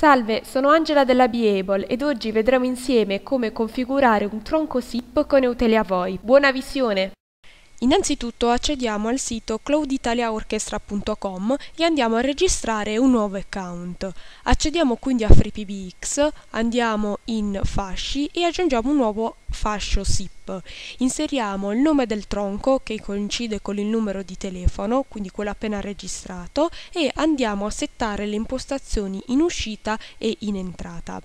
Salve, sono Angela della Biable ed oggi vedremo insieme come configurare un tronco SIP con Eutelia Voi. Buona visione! Innanzitutto accediamo al sito clouditaliaorchestra.com e andiamo a registrare un nuovo account. Accediamo quindi a FreePBX, andiamo in fasci e aggiungiamo un nuovo account fascio SIP. Inseriamo il nome del tronco che coincide con il numero di telefono, quindi quello appena registrato, e andiamo a settare le impostazioni in uscita e in entrata.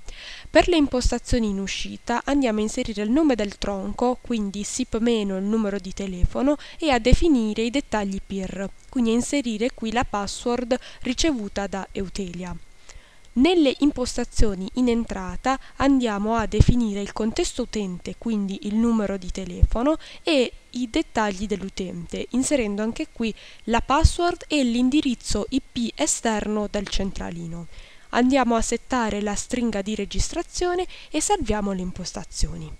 Per le impostazioni in uscita andiamo a inserire il nome del tronco, quindi SIP- il numero di telefono e a definire i dettagli PIR, quindi a inserire qui la password ricevuta da Eutelia. Nelle impostazioni in entrata andiamo a definire il contesto utente, quindi il numero di telefono e i dettagli dell'utente, inserendo anche qui la password e l'indirizzo IP esterno del centralino. Andiamo a settare la stringa di registrazione e salviamo le impostazioni.